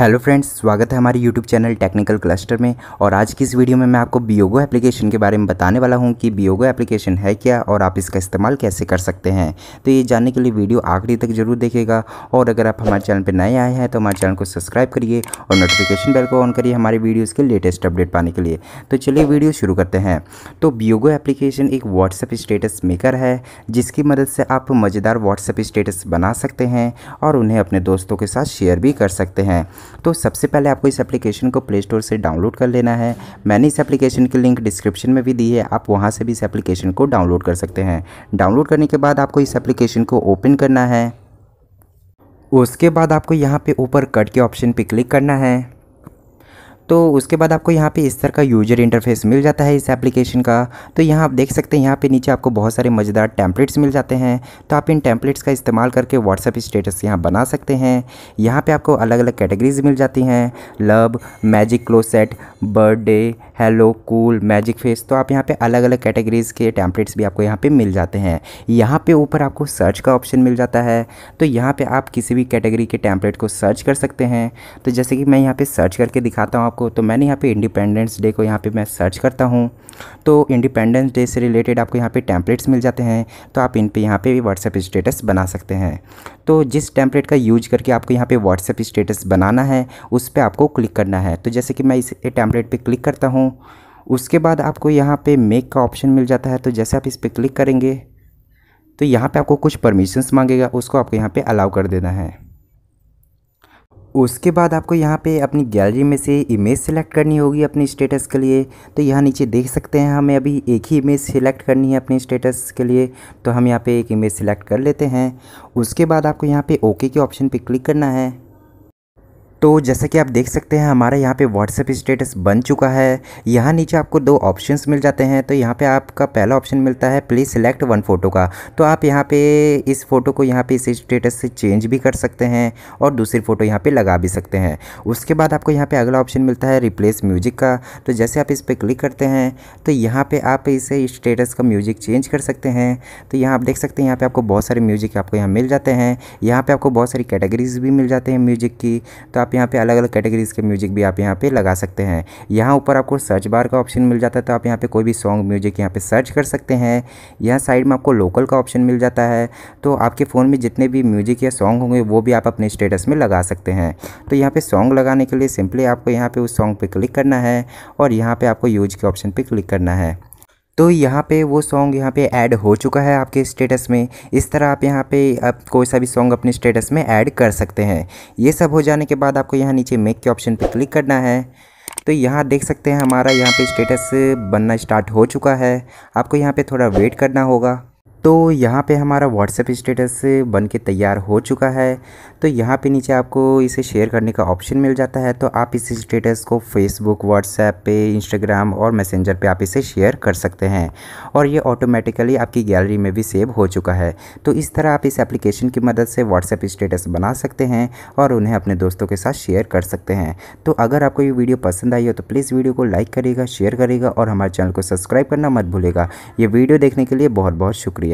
hello friends स्वागत है हमारे यूट्यूब चैनल टेक्निकल क्लस्टर में और आज की इस वीडियो में मैं आपको बियोगो एप्लीकेशन के बारे में बताने वाला हूं कि बियोगो एप्लीकेशन है क्या और आप इसका इस्तेमाल कैसे कर सकते हैं तो ये जानने के लिए वीडियो आखिरी तक जरूर देखेगा और अगर आप हमारे चैनल पर नए आए हैं तो हमारे चैनल को सब्सक्राइब करिए और नोटिफिकेशन बेल को ऑन करिए हमारे वीडियोज़ के लेटेस्ट अपडेट पाने के लिए तो चलिए वीडियो शुरू करते हैं तो बियोगो एप्लीकेशन एक व्हाट्सएप स्टेटस मेकर है जिसकी मदद से आप मज़ेदार व्हाट्सएप स्टेटस बना सकते हैं और उन्हें अपने दोस्तों के साथ शेयर भी कर सकते हैं तो सबसे पहले आपको इस एप्लीकेशन को प्ले स्टोर से डाउनलोड कर लेना है मैंने इस एप्लीकेशन की लिंक डिस्क्रिप्शन में भी दी है आप वहाँ से भी इस एप्लीकेशन को डाउनलोड कर सकते हैं डाउनलोड करने के बाद आपको इस एप्लीकेशन को ओपन करना है उसके बाद आपको यहाँ पे ऊपर कट के ऑप्शन पे क्लिक करना है तो उसके बाद आपको यहाँ पे इस तरह का यूजर इंटरफेस मिल जाता है इस एप्लीकेशन का तो यहाँ आप देख सकते हैं यहाँ पे नीचे आपको बहुत सारे मज़ेदार टैंपलेट्स मिल जाते हैं तो आप इन टैंपलेट्स का इस्तेमाल करके व्हाट्सअप स्टेटस यहाँ बना सकते हैं यहाँ पर आपको अलग अलग कैटेगरीज मिल जाती हैं love magic close set birthday hello cool magic face तो आप यहाँ पर अलग अलग कैटेगरीज़ के टैंपलेट्स भी आपको यहाँ पर मिल जाते हैं यहाँ पर ऊपर आपको सर्च का ऑप्शन मिल जाता है तो यहाँ पर आप किसी भी कैटेगरी के टैंपलेट को सर्च कर सकते हैं तो जैसे कि मैं यहाँ पर सर्च करके दिखाता हूँ को तो मैंने यहाँ पे इंडिपेंडेंस डे को यहाँ पे मैं सर्च करता हूँ तो इंडिपेंडेंस डे से रिलेटेड आपको यहाँ पे टैंपलेट्स मिल जाते हैं तो आप इन पे यहाँ पे भी व्हाट्सएप स्टेटस बना सकते हैं तो जिस टैंपलेट का यूज करके आपको यहाँ पे व्हाट्सएप स्टेटस बनाना है उस पर आपको क्लिक करना है तो जैसे कि मैं इस टैंपलेट पर क्लिक करता हूँ उसके बाद आपको यहाँ पर मेक का ऑप्शन मिल जाता है तो जैसे आप इस पर क्लिक करेंगे तो यहाँ पर आपको कुछ परमिशंस मांगेगा उसको आपको यहाँ पर अलाउ कर देना है उसके बाद आपको यहाँ पे अपनी गैलरी में से इमेज सेलेक्ट करनी होगी अपने स्टेटस के लिए तो यहाँ नीचे देख सकते हैं हमें अभी एक ही इमेज सेलेक्ट करनी है अपने स्टेटस के लिए तो हम यहाँ पे एक इमेज सेलेक्ट कर लेते हैं उसके बाद आपको यहाँ पे ओके के ऑप्शन पे क्लिक करना है तो जैसा कि आप देख सकते हैं हमारे यहाँ पे व्हाट्सएप स्टेटस बन चुका है यहाँ नीचे आपको दो ऑप्शंस मिल जाते हैं तो यहाँ पे आपका पहला ऑप्शन मिलता है प्लीज़ सिलेक्ट वन फ़ोटो का तो आप यहाँ पे इस फ़ोटो को यहाँ पे इस स्टेटस से चेंज भी कर सकते हैं और दूसरी फ़ोटो यहाँ पर लगा भी सकते हैं उसके बाद आपको यहाँ पर अगला ऑप्शन मिलता है रिप्लेस म्यूज़िक का तो जैसे आप इस पर क्लिक करते हैं तो यहाँ पर आप इसे स्टेटस का म्यूज़िक चेंज कर सकते हैं तो यहाँ आप देख सकते हैं यहाँ पर आपको बहुत सारे म्यूज़िक आपको यहाँ मिल जाते हैं यहाँ पर आपको बहुत सारी कैटेगरीज भी मिल जाते हैं म्यूज़िक की तो आप आप यहाँ पे अलग अलग कैटेगरीज़ के म्यूजिक भी आप यहाँ पे लगा सकते हैं यहाँ ऊपर आपको सर्च बार का ऑप्शन मिल जाता है तो आप यहाँ पे कोई भी सॉन्ग म्यूजिक यहाँ पे सर्च कर सकते हैं यहाँ साइड में आपको लोकल का ऑप्शन मिल जाता है तो आपके फ़ोन में जितने भी म्यूजिक या सॉन्ग होंगे वो भी आप अपने स्टेटस में लगा सकते हैं तो यहाँ पर सॉन्ग लगाने के लिए सिंपली आपको यहाँ पर उस सॉन्ग पर क्लिक करना है और यहाँ पर आपको यूज के ऑप्शन पर क्लिक करना है तो यहाँ पे वो सॉन्ग यहाँ पे ऐड हो चुका है आपके स्टेटस में इस तरह आप यहाँ पे आप कोई सा भी सॉन्ग अपने स्टेटस में ऐड कर सकते हैं ये सब हो जाने के बाद आपको यहाँ नीचे मेक के ऑप्शन पर क्लिक करना है तो यहाँ देख सकते हैं हमारा यहाँ पे स्टेटस बनना स्टार्ट हो चुका है आपको यहाँ पे थोड़ा वेट करना होगा तो यहाँ पे हमारा व्हाट्सएप स्टेटस बन के तैयार हो चुका है तो यहाँ पे नीचे आपको इसे शेयर करने का ऑप्शन मिल जाता है तो आप इस स्टेटस को फेसबुक व्हाट्सएप पे इंस्टाग्राम और मैसेंजर पे आप इसे शेयर कर सकते हैं और ये ऑटोमेटिकली आपकी गैलरी में भी सेव हो चुका है तो इस तरह आप इस एप्लीकेशन की मदद से व्हाट्सएप स्टेटस बना सकते हैं और उन्हें अपने दोस्तों के साथ शेयर कर सकते हैं तो अगर आपको ये वीडियो पसंद आई हो तो प्लीज़ वीडियो को लाइक करेगा शेयर करेगा और हमारे चैनल को सब्सक्राइब करना मत भूलेगा ये वीडियो देखने के लिए बहुत बहुत शुक्रिया